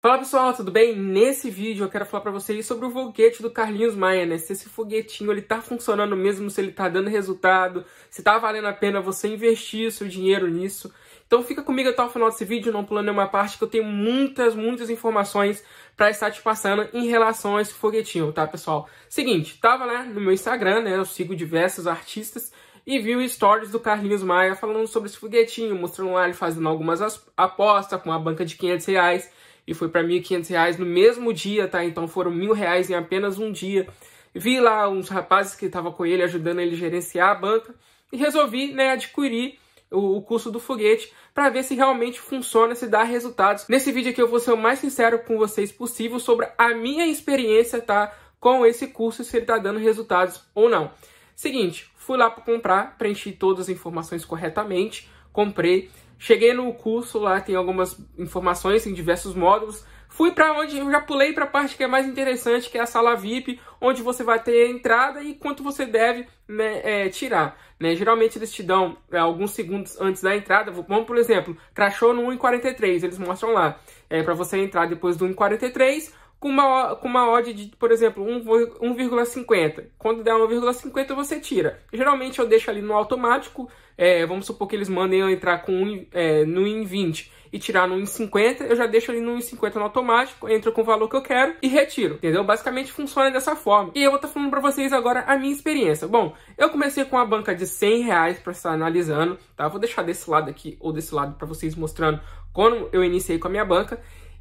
Fala pessoal, tudo bem? Nesse vídeo eu quero falar para vocês sobre o foguete do Carlinhos Maia, né? Se esse foguetinho ele tá funcionando mesmo, se ele tá dando resultado, se tá valendo a pena você investir seu dinheiro nisso. Então fica comigo até o final desse vídeo, não pulando nenhuma parte, que eu tenho muitas, muitas informações para estar te passando em relação a esse foguetinho, tá pessoal? Seguinte, tava lá no meu Instagram, né? Eu sigo diversos artistas e vi o stories do Carlinhos Maia falando sobre esse foguetinho, mostrando lá ele fazendo algumas apostas com uma banca de 500 reais e foi para R$ 1.500 no mesmo dia, tá? Então foram R$ 1.000 em apenas um dia. Vi lá uns rapazes que estavam com ele, ajudando ele a gerenciar a banca, e resolvi né, adquirir o, curso do foguete para ver se realmente funciona, se dá resultados. Nesse vídeo aqui eu vou ser o mais sincero com vocês possível sobre a minha experiência tá, com esse curso, se ele está dando resultados ou não. Seguinte, fui lá para comprar, preenchi todas as informações corretamente, comprei, Cheguei no curso, lá tem algumas informações em diversos módulos. Fui para onde eu já pulei para a parte que é mais interessante, que é a sala VIP, onde você vai ter a entrada e quanto você deve né, é, tirar. Né? Geralmente eles te dão é, alguns segundos antes da entrada. Vamos, por exemplo, crashou no 1,43, eles mostram lá. É, para você entrar depois do 1,43, com uma, com uma odd de, por exemplo, 1,50. Quando der 1,50 você tira. Geralmente eu deixo ali no automático, é, vamos supor que eles mandem eu entrar com um, é, no em 20 e tirar no 1,50, eu já deixo ali no 1,50 no automático, entro com o valor que eu quero e retiro, entendeu? Basicamente funciona dessa forma. E eu vou estar tá falando para vocês agora a minha experiência. Bom, eu comecei com uma banca de 100 reais para estar analisando, tá? Vou deixar desse lado aqui ou desse lado para vocês mostrando quando eu iniciei com a minha banca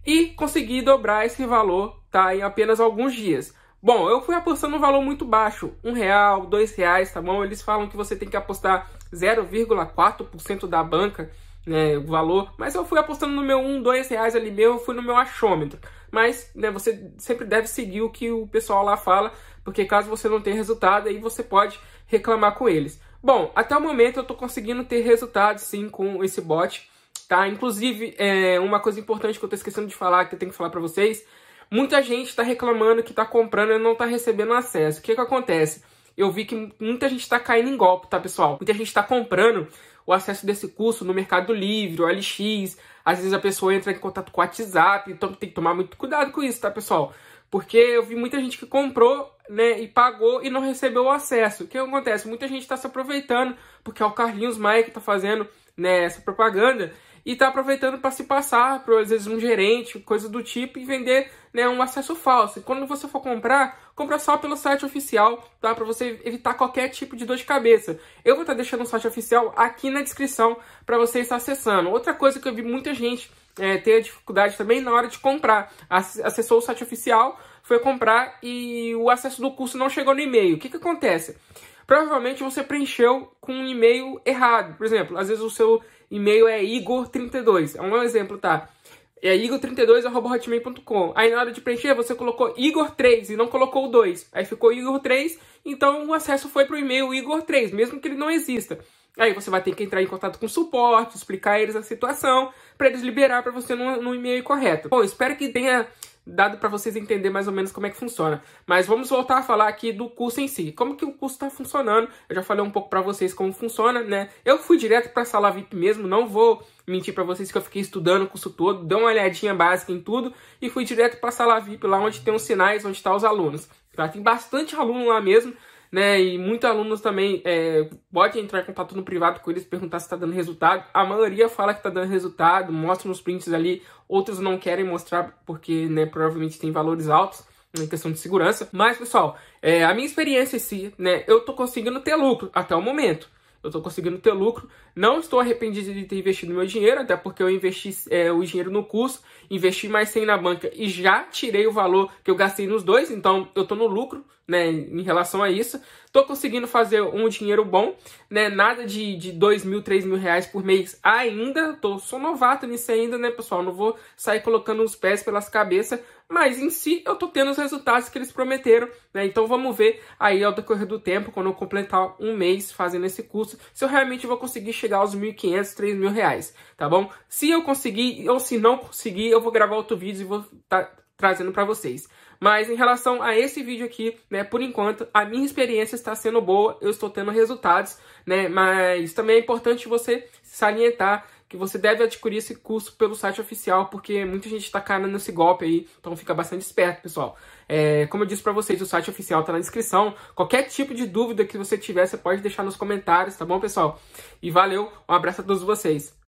e consegui dobrar esse valor tá, em apenas alguns dias. Bom, eu fui apostando um valor muito baixo, um real, dois reais, tá bom? Eles falam que você tem que apostar 0,4% da banca, né, o valor, mas eu fui apostando no meu um, dois reais ali meu, eu fui no meu achômetro. Mas, né, você sempre deve seguir o que o pessoal lá fala, porque caso você não tenha resultado, aí você pode reclamar com eles. Bom, até o momento eu tô conseguindo ter resultados sim com esse bot, tá? Inclusive, é uma coisa importante que eu tô esquecendo de falar, que eu tenho que falar para vocês, muita gente está reclamando que tá comprando e não tá recebendo acesso. O que que acontece? Eu vi que muita gente está caindo em golpe, tá, pessoal? Muita gente está comprando o acesso desse curso no Mercado Livre, o LX. Às vezes a pessoa entra em contato com o WhatsApp, então tem que tomar muito cuidado com isso, tá, pessoal? Porque eu vi muita gente que comprou, né, e pagou e não recebeu o acesso. O que acontece? Muita gente está se aproveitando, porque é o Carlinhos Maia que está fazendo né, essa propaganda e tá aproveitando para se passar por, às vezes, um gerente, coisa do tipo, e vender né, um acesso falso. E quando você for comprar, compra só pelo site oficial, tá? Para você evitar qualquer tipo de dor de cabeça. Eu vou estar tá deixando o site oficial aqui na descrição para você estar acessando. Outra coisa que eu vi muita gente é, ter dificuldade também na hora de comprar. Acessou o site oficial, foi comprar e o acesso do curso não chegou no e-mail. O que, que acontece? Provavelmente você preencheu com um e-mail errado. Por exemplo, às vezes o seu e-mail é igor32. É um exemplo, tá? É igor32.hotmail.com. Aí na hora de preencher, você colocou igor3 e não colocou o 2. Aí ficou igor3, então o acesso foi para o e-mail igor3, mesmo que ele não exista. Aí você vai ter que entrar em contato com o suporte, explicar a eles a situação, para eles liberar para você no, no e-mail correto. Bom, espero que tenha dado para vocês entenderem mais ou menos como é que funciona. Mas vamos voltar a falar aqui do curso em si. Como que o curso está funcionando? Eu já falei um pouco para vocês como funciona, né? Eu fui direto para a sala VIP mesmo, não vou mentir para vocês que eu fiquei estudando o curso todo, dei uma olhadinha básica em tudo e fui direto para a sala VIP, lá onde tem os sinais, onde estão tá os alunos. Tá? Tem bastante aluno lá mesmo, né? E muitos alunos também é, pode entrar em contato no privado com eles, perguntar se está dando resultado. A maioria fala que está dando resultado, mostra nos prints ali, outros não querem mostrar porque, né, provavelmente tem valores altos né, em questão de segurança. Mas, pessoal, é, a minha experiência em si, né, eu tô conseguindo ter lucro até o momento eu estou conseguindo ter lucro. Não estou arrependido de ter investido meu dinheiro, até porque eu investi é, o dinheiro no curso, investi mais 100 na banca e já tirei o valor que eu gastei nos dois, então eu estou no lucro né, em relação a isso. Estou conseguindo fazer um dinheiro bom, né, nada de, de 2 mil, 3 mil reais por mês ainda. Tô, sou novato nisso ainda, né, pessoal? Não vou sair colocando os pés pelas cabeças, mas em si eu tô tendo os resultados que eles prometeram, né? Então vamos ver aí ao decorrer do tempo, quando eu completar um mês fazendo esse curso, se eu realmente vou conseguir chegar aos 1.500, 3.000 reais, tá bom? Se eu conseguir ou se não conseguir, eu vou gravar outro vídeo e vou tá trazendo para vocês. Mas em relação a esse vídeo aqui, né, por enquanto, a minha experiência está sendo boa, eu estou tendo resultados, né, mas também é importante você salientar que você deve adquirir esse curso pelo site oficial, porque muita gente está caindo nesse golpe aí, então fica bastante esperto, pessoal. É, como eu disse para vocês, o site oficial está na descrição. Qualquer tipo de dúvida que você tiver, você pode deixar nos comentários, tá bom, pessoal? E valeu, um abraço a todos vocês.